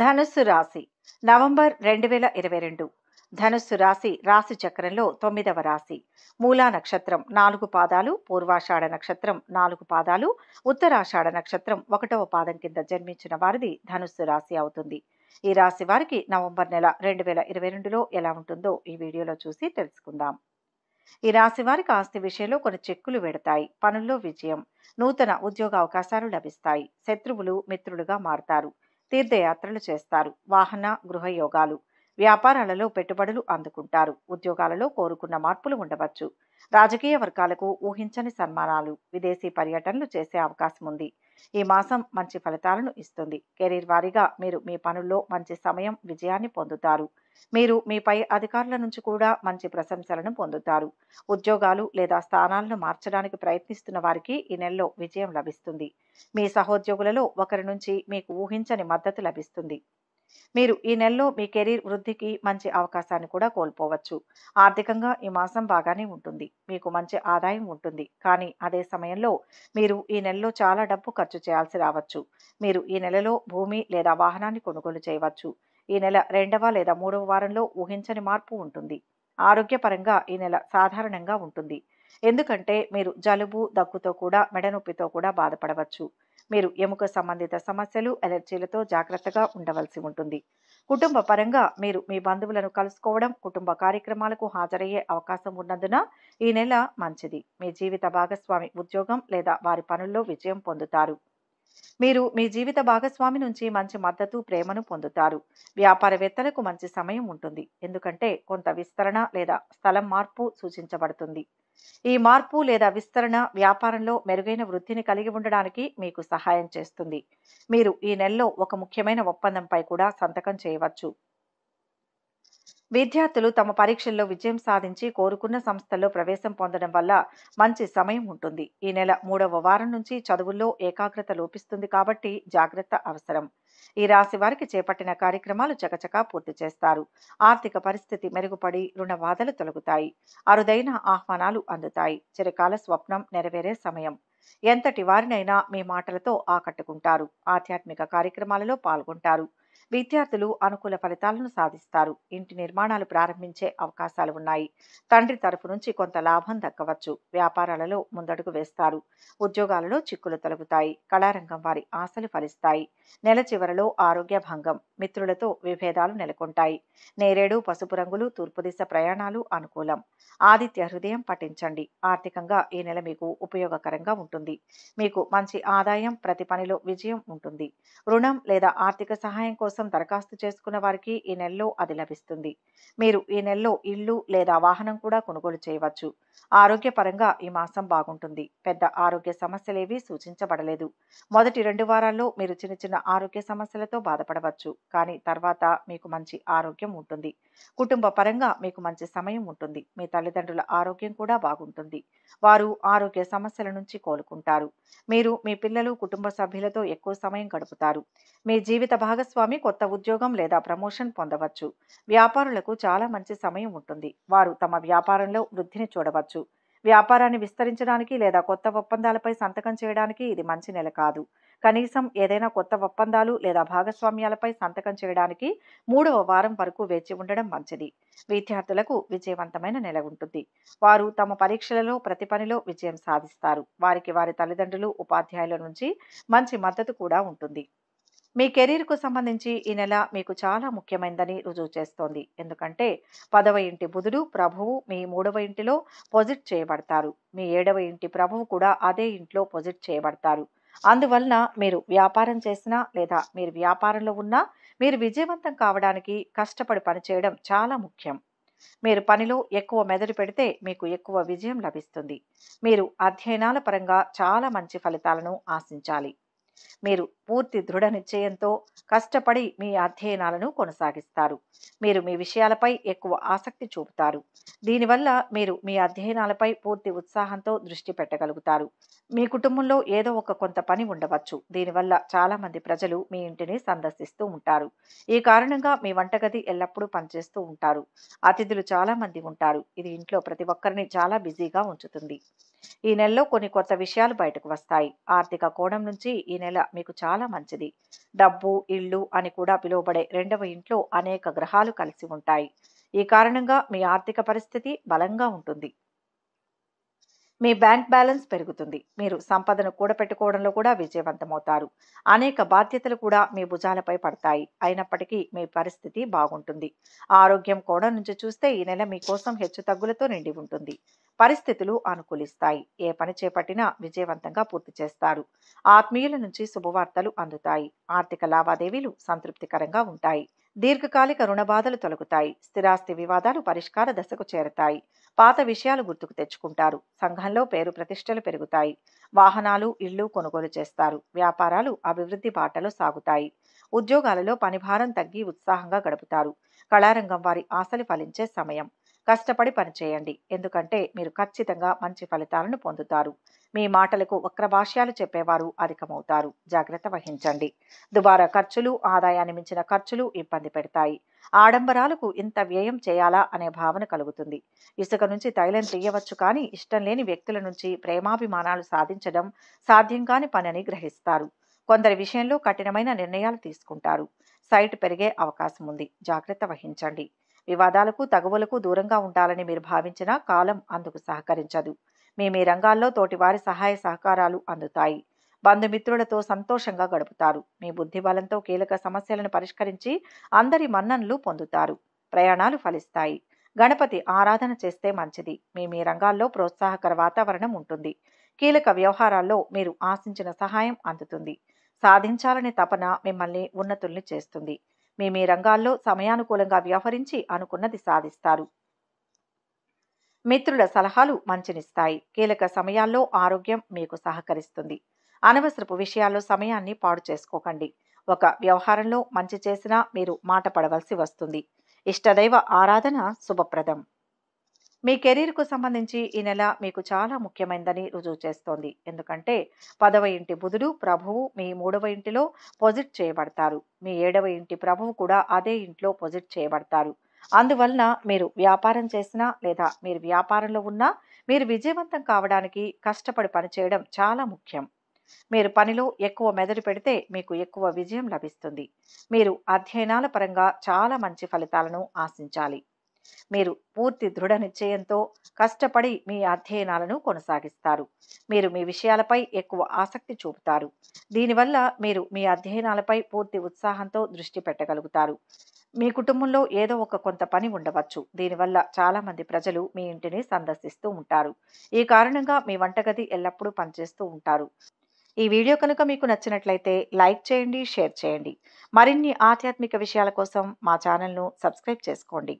ధనుస్సు రాశి నవంబర్ రెండు వేల ఇరవై రెండు ధనుస్సు రాశి రాశి చక్రంలో తొమ్మిదవ రాశి మూలా నక్షత్రం నాలుగు పాదాలు పూర్వాషాఢ నక్షత్రం నాలుగు పాదాలు ఉత్తరాషాఢ నక్షత్రం ఒకటవ పాదం కింద జన్మించిన వారిది ధనుస్సు రాశి అవుతుంది ఈ రాశి వారికి నవంబర్ నెల రెండు వేల ఇరవై రెండులో ఎలా ఉంటుందో ఈ వీడియోలో చూసి తెలుసుకుందాం ఈ రాశి వారికి ఆస్తి విషయంలో కొన్ని చెక్కులు పెడతాయి పనుల్లో విజయం నూతన ఉద్యోగ అవకాశాలు లభిస్తాయి శత్రువులు మిత్రులుగా మారతారు తీర్థయాత్రలు చేస్తారు వాహన గృహయోగాలు వ్యాపారాలలో పెట్టుబడులు అందుకుంటారు ఉద్యోగాలలో కోరుకున్న మార్పులు ఉండవచ్చు రాజకీయ వర్గాలకు ఊహించని సన్మానాలు విదేశీ పర్యటనలు చేసే అవకాశం ఉంది ఈ మాసం మంచి ఫలితాలను ఇస్తుంది కెరీర్ వారీగా మీరు మీ పనుల్లో మంచి సమయం విజయాన్ని పొందుతారు మీరు మీపై అధికారుల నుంచి కూడా మంచి ప్రశంసలను పొందుతారు ఉద్యోగాలు లేదా స్థానాలను మార్చడానికి ప్రయత్నిస్తున్న వారికి ఈ నెలలో విజయం లభిస్తుంది మీ సహోద్యోగులలో ఒకరి నుంచి మీకు ఊహించని మద్దతు లభిస్తుంది మీరు ఈ నెలలో మీ కెరీర్ వృద్ధికి మంచి అవకాశాన్ని కూడా కోల్పోవచ్చు ఆర్థికంగా ఈ మాసం బాగానే ఉంటుంది మీకు మంచి ఆదాయం ఉంటుంది కానీ అదే సమయంలో మీరు ఈ నెలలో చాలా డబ్బు ఖర్చు చేయాల్సి రావచ్చు మీరు ఈ నెలలో భూమి లేదా వాహనాన్ని కొనుగోలు చేయవచ్చు ఈ నెల రెండవ లేదా మూడవ వారంలో ఊహించని మార్పు ఉంటుంది ఆరోగ్యపరంగా ఈ నెల సాధారణంగా ఉంటుంది ఎందుకంటే మీరు జలుబు దగ్గుతో కూడా మెడనొప్పితో కూడా బాధపడవచ్చు మీరు ఎముక సంబంధిత సమస్యలు ఎలర్జీలతో జాగ్రత్తగా ఉండవలసి ఉంటుంది కుటుంబ పరంగా మీరు మీ బంధువులను కలుసుకోవడం కుటుంబ కార్యక్రమాలకు హాజరయ్యే అవకాశం ఉన్నందున ఈ నెల మంచిది మీ జీవిత భాగస్వామి ఉద్యోగం లేదా వారి పనుల్లో విజయం పొందుతారు మీరు మీ జీవిత భాగస్వామి నుంచి మంచి మద్దతు ప్రేమను పొందుతారు వ్యాపారవేత్తలకు మంచి సమయం ఉంటుంది ఎందుకంటే కొంత విస్తరణ లేదా స్థలం మార్పు సూచించబడుతుంది ఈ మార్పు లేదా విస్తరణ వ్యాపారంలో మెరుగైన వృద్ధిని కలిగి ఉండడానికి మీకు సహాయం చేస్తుంది మీరు ఈ నెలలో ఒక ముఖ్యమైన ఒప్పందంపై కూడా సంతకం చేయవచ్చు విద్యార్థులు తమ పరీక్షల్లో విజయం సాధించి కోరుకున్న సంస్థల్లో ప్రవేశం పొందడం వల్ల మంచి సమయం ఉంటుంది ఈ నెల మూడవ వారం నుంచి చదువుల్లో ఏకాగ్రత లోపిస్తుంది కాబట్టి జాగ్రత్త అవసరం ఈ రాశి వారికి చేపట్టిన కార్యక్రమాలు చకచకా పూర్తి చేస్తారు ఆర్థిక పరిస్థితి మెరుగుపడి రుణ బాధలు తొలగుతాయి అరుదైన ఆహ్వానాలు అందుతాయి చిరకాల స్వప్నం నెరవేరే సమయం ఎంతటి వారినైనా మీ మాటలతో ఆకట్టుకుంటారు ఆధ్యాత్మిక కార్యక్రమాలలో పాల్గొంటారు విద్యార్థులు అనుకూల ఫలితాలను సాధిస్తారు ఇంటి నిర్మాణాలు ప్రారంభించే అవకాశాలు ఉన్నాయి తండ్రి తరపు నుంచి కొంత లాభం దక్కవచ్చు వ్యాపారాలలో ముందడుగు వేస్తారు ఉద్యోగాలలో చిక్కులు తొలగుతాయి కళారంగం వారి ఆశలు ఫలిస్తాయి నెల చివరలో ఆరోగ్య భంగం మిత్రులతో విభేదాలు నెలకొంటాయి నేరేడు పసుపు రంగులు తూర్పు దిశ ప్రయాణాలు అనుకూలం ఆదిత్య హృదయం పఠించండి ఆర్థికంగా ఈ నెల మీకు ఉపయోగకరంగా ఉంటుంది మీకు మంచి ఆదాయం ప్రతి పనిలో విజయం ఉంటుంది రుణం లేదా ఆర్థిక సహాయం కోసం కోసం దరఖాస్తు చేసుకున్న వారికి ఈ నెలలో అది లభిస్తుంది మీరు ఈ నెలలో ఇల్లు లేదా వాహనం కూడా కొనుగోలు చేయవచ్చు ఆరోగ్యపరంగా ఈ మాసం బాగుంటుంది పెద్ద ఆరోగ్య సమస్యలేవి సూచించబడలేదు మొదటి రెండు వారాల్లో మీరు చిన్న చిన్న ఆరోగ్య సమస్యలతో బాధపడవచ్చు కానీ తర్వాత మీకు మంచి ఆరోగ్యం ఉంటుంది కుటుంబ పరంగా మీకు మంచి సమయం ఉంటుంది మీ తల్లిదండ్రుల ఆరోగ్యం కూడా బాగుంటుంది వారు ఆరోగ్య సమస్యల నుంచి కోలుకుంటారు మీరు మీ పిల్లలు కుటుంబ సభ్యులతో ఎక్కువ సమయం గడుపుతారు మీ జీవిత భాగస్వామి కొత్త ఉద్యోగం లేదా ప్రమోషన్ పొందవచ్చు వ్యాపారులకు చాలా మంచి సమయం ఉంటుంది వారు తమ వ్యాపారంలో వృద్ధిని చూడవచ్చు వ్యాపారాన్ని విస్తరించడానికి లేదా కొత్త ఒప్పందాలపై సంతకం చేయడానికి ఇది మంచి నెల కాదు కనీసం ఏదైనా కొత్త ఒప్పందాలు లేదా భాగస్వామ్యాలపై సంతకం చేయడానికి మూడవ వారం వరకు వేచి ఉండడం మంచిది విద్యార్థులకు విజయవంతమైన నెల ఉంటుంది వారు తమ పరీక్షలలో ప్రతి పనిలో విజయం సాధిస్తారు వారికి వారి తల్లిదండ్రులు ఉపాధ్యాయుల నుంచి మంచి మద్దతు కూడా ఉంటుంది మీ కెరీర్కు సంబంధించి ఈ నెల మీకు చాలా ముఖ్యమైనదని రుజువు చేస్తోంది ఎందుకంటే పదవ ఇంటి బుధుడు ప్రభువు మీ మూడవ ఇంటిలో పొజిట్ చేయబడతారు మీ ఏడవ ఇంటి ప్రభువు కూడా అదే ఇంట్లో పొజిట్ చేయబడతారు అందువలన మీరు వ్యాపారం చేసినా లేదా మీరు వ్యాపారంలో ఉన్నా మీరు విజయవంతం కావడానికి కష్టపడి పనిచేయడం చాలా ముఖ్యం మీరు పనిలో ఎక్కువ మెదడు పెడితే మీకు ఎక్కువ విజయం లభిస్తుంది మీరు అధ్యయనాల పరంగా చాలా మంచి ఫలితాలను ఆశించాలి మీరు పూర్తి దృఢ నిశ్చయంతో కష్టపడి మీ అధ్యయనాలను కొనసాగిస్తారు మీరు మీ విషయాలపై ఎక్కువ ఆసక్తి చూపుతారు దీనివల్ల మీరు మీ అధ్యయనాలపై పూర్తి ఉత్సాహంతో దృష్టి పెట్టగలుగుతారు మీ కుటుంబంలో ఏదో ఒక కొంత పని ఉండవచ్చు దీనివల్ల చాలామంది ప్రజలు మీ ఇంటిని సందర్శిస్తూ ఉంటారు ఈ కారణంగా మీ వంటగది ఎల్లప్పుడూ పనిచేస్తూ ఉంటారు అతిథులు చాలామంది ఉంటారు ఇది ఇంట్లో ప్రతి ఒక్కరిని చాలా బిజీగా ఉంచుతుంది ఈ నెలలో కొన్ని కొత్త విషయాలు బయటకు వస్తాయి ఆర్థిక కోణం నుంచి ఈ నెల మీకు చాలా మంచిది డబ్బు ఇల్లు అని కూడా పిలువబడే రెండవ ఇంట్లో అనేక గ్రహాలు కలిసి ఉంటాయి ఈ కారణంగా మీ ఆర్థిక పరిస్థితి బలంగా ఉంటుంది మీ బ్యాంక్ బ్యాలెన్స్ పెరుగుతుంది మీరు సంపదను కూడపెట్టుకోవడంలో కూడా విజయవంతమవుతారు అనేక బాధ్యతలు కూడా మీ భుజాలపై పడతాయి అయినప్పటికీ మీ పరిస్థితి బాగుంటుంది ఆరోగ్యం కోణం నుంచి చూస్తే ఈ నెల మీకోసం హెచ్చు తగ్గులతో నిండి ఉంటుంది పరిస్థితులు అనుకూలిస్తాయి ఏ పని చేపట్టినా విజయవంతంగా పూర్తి చేస్తారు ఆత్మీయుల నుంచి శుభవార్తలు అందుతాయి ఆర్థిక లావాదేవీలు సంతృప్తికరంగా ఉంటాయి దీర్ఘకాలిక రుణ బాధలు తొలగుతాయి స్థిరాస్తి వివాదాలు పరిష్కార దశకు చేరతాయి పాత విషయాలు గుర్తుకు తెచ్చుకుంటారు సంఘంలో పేరు ప్రతిష్టలు పెరుగుతాయి వాహనాలు ఇళ్లు కొనుగోలు చేస్తారు వ్యాపారాలు అభివృద్ధి బాటలో సాగుతాయి ఉద్యోగాలలో పనిభారం తగ్గి ఉత్సాహంగా గడుపుతారు కళారంగం వారి ఆశలు ఫలించే సమయం కష్టపడి పనిచేయండి ఎందుకంటే మీరు ఖచ్చితంగా మంచి ఫలితాలను పొందుతారు మీ మాటలకు వక్రభాష్యాలు చెప్పేవారు అధికమవుతారు జాగ్రత్త వహించండి దుబారా ఖర్చులు ఆదాయాన్ని మించిన ఖర్చులు ఇబ్బంది పెడతాయి ఆడంబరాలకు ఇంత వ్యయం చేయాలా అనే భావన కలుగుతుంది ఇసుక నుంచి తైలం తీయవచ్చు కానీ ఇష్టం లేని వ్యక్తుల నుంచి ప్రేమాభిమానాలు సాధించడం సాధ్యం కాని పనని గ్రహిస్తారు కొందరి విషయంలో కఠినమైన నిర్ణయాలు తీసుకుంటారు సైట్ పెరిగే అవకాశం ఉంది జాగ్రత్త వహించండి వివాదాలకు తగువలకు దూరంగా ఉండాలని మీరు భావించినా కాలం అందుకు సహకరించదు మీ మీ రంగాల్లో తోటివారి సహాయ సహకారాలు అందుతాయి బంధుమిత్రులతో సంతోషంగా గడుపుతారు మీ బుద్ధిబలంతో కీలక సమస్యలను పరిష్కరించి అందరి మన్ననలు పొందుతారు ప్రయాణాలు ఫలిస్తాయి గణపతి ఆరాధన చేస్తే మంచిది మీ మీ రంగాల్లో ప్రోత్సాహకర వాతావరణం ఉంటుంది కీలక వ్యవహారాల్లో మీరు ఆశించిన సహాయం అందుతుంది సాధించాలనే తపన మిమ్మల్ని ఉన్నతుల్ని చేస్తుంది మీ మీ రంగాల్లో సమయానుకూలంగా వ్యవహరించి అనుకున్నది సాధిస్తారు మిత్రుల సలహాలు మంచినిస్తాయి కీలక సమయాల్లో ఆరోగ్యం మీకు సహకరిస్తుంది అనవసరపు విషయాల్లో సమయాన్ని పాడు చేసుకోకండి ఒక వ్యవహారంలో మంచి చేసినా మీరు మాట పడవలసి వస్తుంది ఇష్టదైవ ఆరాధన శుభప్రదం మీ కెరీర్కు సంబంధించి ఈ నెల మీకు చాలా ముఖ్యమైనదని రుజువు చేస్తోంది ఎందుకంటే పదవ ఇంటి బుధుడు ప్రభువు మీ మూడవ ఇంటిలో పొజిట్ చేయబడతారు మీ ఏడవ ఇంటి ప్రభువు కూడా అదే ఇంట్లో పొజిట్ చేయబడతారు అందువలన మీరు వ్యాపారం చేసినా లేదా మీరు వ్యాపారంలో ఉన్నా మీరు విజయవంతం కావడానికి కష్టపడి పనిచేయడం చాలా ముఖ్యం మీరు పనిలో ఎక్కువ మెదడు పెడితే మీకు ఎక్కువ విజయం లభిస్తుంది మీరు అధ్యయనాల పరంగా చాలా మంచి ఫలితాలను ఆశించాలి మీరు పూర్తి దృఢ నిశ్చయంతో కష్టపడి మీ అధ్యయనాలను కొనసాగిస్తారు మీరు మీ విషయాలపై ఎక్కువ ఆసక్తి చూపుతారు దీనివల్ల మీరు మీ అధ్యయనాలపై పూర్తి ఉత్సాహంతో దృష్టి పెట్టగలుగుతారు మీ కుటుంబంలో ఏదో ఒక కొంత పని ఉండవచ్చు దీనివల్ల చాలామంది ప్రజలు మీ ఇంటిని సందర్శిస్తూ ఉంటారు ఈ కారణంగా మీ వంటగది ఎల్లప్పుడూ పనిచేస్తూ ఉంటారు ఈ వీడియో కనుక మీకు నచ్చినట్లయితే లైక్ చేయండి షేర్ చేయండి మరిన్ని ఆధ్యాత్మిక విషయాల కోసం మా ఛానల్ను సబ్స్క్రైబ్ చేసుకోండి